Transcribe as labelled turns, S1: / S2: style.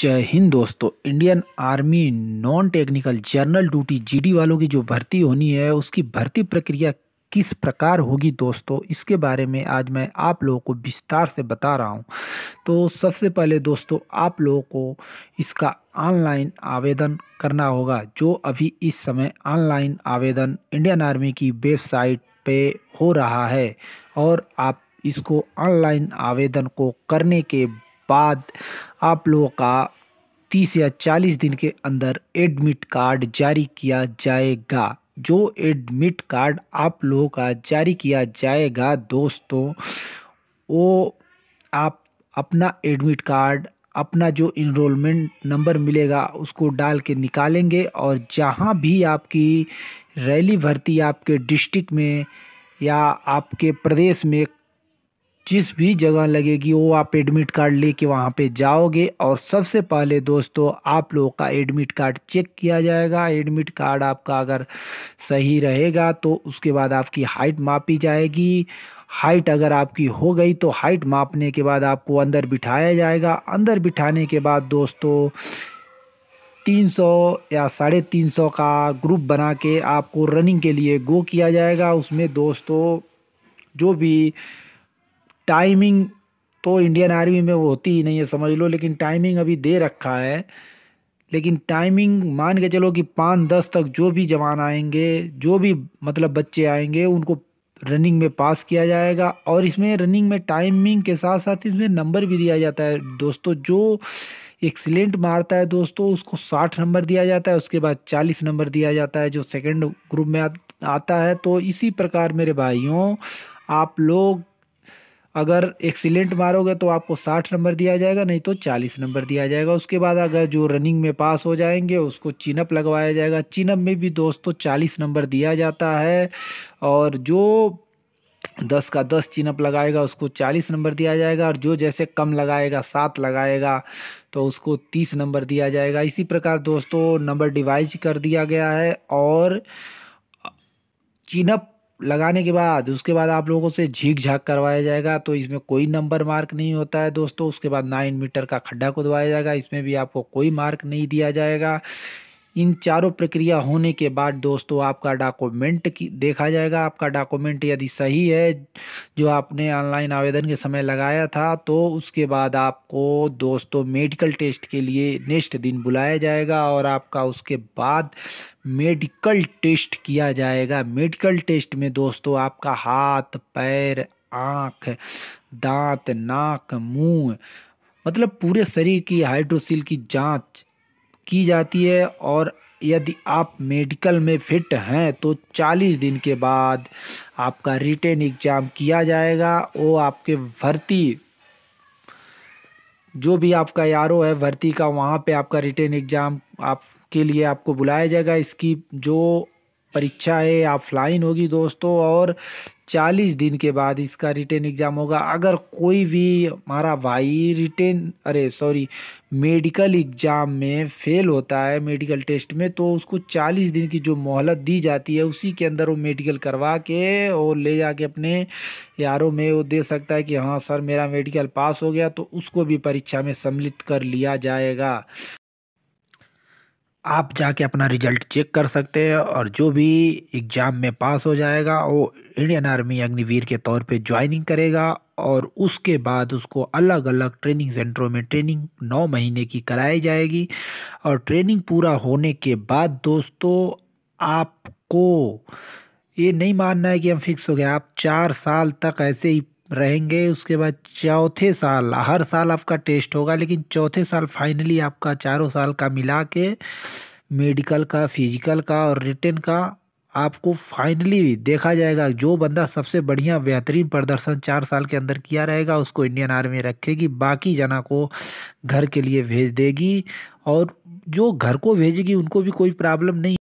S1: जय हिंद दोस्तों Indian army non technical general duty G वालों की जो भर्ती होनी है उसकी भर्ती प्रक्रिया किस प्रकार होगी दोस्तों इसके बारे में आज मैं आप लोगों को विस्तार से बता रहा हूं तो सबसे पहले दोस्तों आप लोगों को इसका ऑनलाइन आवेदन करना होगा जो अभी इस समय ऑनलाइन आवेदन इंडियन आर्मी की वेबसाइट पे हो रहा है और आप इसको ऑनलाइन आवेदन को करने के बाद आप लोगों का तीस या चालीस दिन के अंदर एडमिट कार्ड जारी किया जाएगा जो एडमिट कार्ड आप लोगों का जारी किया जाएगा दोस्तों वो आप अपना एडमिट कार्ड अपना जो इनरोलमेंट नंबर मिलेगा उसको डाल के निकालेंगे और जहाँ भी आपकी रैली भर्ती आपके डिस्ट्रिक्ट में या आपके प्रदेश में जिस भी जगह लगेगी वो आप एडमिट कार्ड लेके वहाँ पे जाओगे और सबसे पहले दोस्तों आप लोगों का एडमिट कार्ड चेक किया जाएगा एडमिट कार्ड आपका अगर सही रहेगा तो उसके बाद आपकी हाइट मापी जाएगी हाइट अगर आपकी हो गई तो हाइट मापने के बाद आपको अंदर बिठाया जाएगा अंदर बिठाने के बाद दोस्तों तीन सौ या साढ़े तीन सौ का ग्रुप बना के आपको रनिंग के लिए गो किया जाएगा उसमें दोस्तों जो भी टाइमिंग तो इंडियन आर्मी में वो होती ही नहीं है समझ लो लेकिन टाइमिंग अभी दे रखा है लेकिन टाइमिंग मान के चलो कि पाँच दस तक जो भी जवान आएंगे जो भी मतलब बच्चे आएंगे उनको रनिंग में पास किया जाएगा और इसमें रनिंग में टाइमिंग के साथ साथ इसमें नंबर भी दिया जाता है दोस्तों जो एक्सीलेंट मारता है दोस्तों उसको साठ नंबर दिया जाता है उसके बाद चालीस नंबर दिया जाता है जो सेकंड ग्रुप में आता है तो इसी प्रकार मेरे भाइयों आप लोग अगर एक्सीलेंट मारोगे तो आपको साठ नंबर दिया जाएगा नहीं तो चालीस नंबर दिया जाएगा उसके बाद अगर जो रनिंग में पास हो जाएंगे उसको चिनअप लगवाया जाएगा चिनअप में भी दोस्तों तो चालीस नंबर दिया जाता है और जो दस का दस चिनअप लगाएगा उसको चालीस नंबर दिया जाएगा और जो जैसे कम लगाएगा सात लगाएगा तो उसको तीस नंबर दिया जाएगा इसी प्रकार दोस्तों नंबर डिवाइज कर दिया गया है और चिनअप लगाने के बाद उसके बाद आप लोगों से झीक झाक करवाया जाएगा तो इसमें कोई नंबर मार्क नहीं होता है दोस्तों उसके बाद नाइन मीटर का खड्डा खुदवाया जाएगा इसमें भी आपको कोई मार्क नहीं दिया जाएगा इन चारों प्रक्रिया होने के बाद दोस्तों आपका डॉक्यूमेंट की देखा जाएगा आपका डॉक्यूमेंट यदि सही है जो आपने ऑनलाइन आवेदन के समय लगाया था तो उसके बाद आपको दोस्तों मेडिकल टेस्ट के लिए नेक्स्ट दिन बुलाया जाएगा और आपका उसके बाद मेडिकल टेस्ट किया जाएगा मेडिकल टेस्ट में दोस्तों आपका हाथ पैर आँख दांत नाक मुंह मतलब पूरे शरीर की हाइड्रोसिल की जांच की जाती है और यदि आप मेडिकल में फिट हैं तो 40 दिन के बाद आपका रिटेन एग्ज़ाम किया जाएगा वो आपके भर्ती जो भी आपका यारो है भर्ती का वहाँ पे आपका रिटेन एग्ज़ाम आपके लिए आपको बुलाया जाएगा इसकी जो परीक्षा है ऑफलाइन होगी दोस्तों और चालीस दिन के बाद इसका रिटर्न एग्ज़ाम होगा अगर कोई भी हमारा भाई रिटर्न अरे सॉरी मेडिकल एग्ज़ाम में फेल होता है मेडिकल टेस्ट में तो उसको चालीस दिन की जो मोहलत दी जाती है उसी के अंदर वो मेडिकल करवा के और ले जाके अपने यारों में वो दे सकता है कि हाँ सर मेरा मेडिकल पास हो गया तो उसको भी परीक्षा में सम्मिलित कर लिया जाएगा आप जाके अपना रिजल्ट चेक कर सकते हैं और जो भी एग्ज़ाम में पास हो जाएगा वो इंडियन आर्मी अग्निवीर के तौर पे ज्वाइनिंग करेगा और उसके बाद उसको अलग अलग ट्रेनिंग सेंटरों में ट्रेनिंग नौ महीने की कराई जाएगी और ट्रेनिंग पूरा होने के बाद दोस्तों आपको ये नहीं मानना है कि हम फिक्स हो गए आप चार साल तक ऐसे ही रहेंगे उसके बाद चौथे साल हर साल आपका टेस्ट होगा लेकिन चौथे साल फाइनली आपका चारों साल का मिला के मेडिकल का फिजिकल का और रिटर्न का आपको फाइनली देखा जाएगा जो बंदा सबसे बढ़िया बेहतरीन प्रदर्शन चार साल के अंदर किया रहेगा उसको इंडियन आर्मी रखेगी बाकी जना को घर के लिए भेज देगी और जो घर को भेजेगी उनको भी कोई प्रॉब्लम नहीं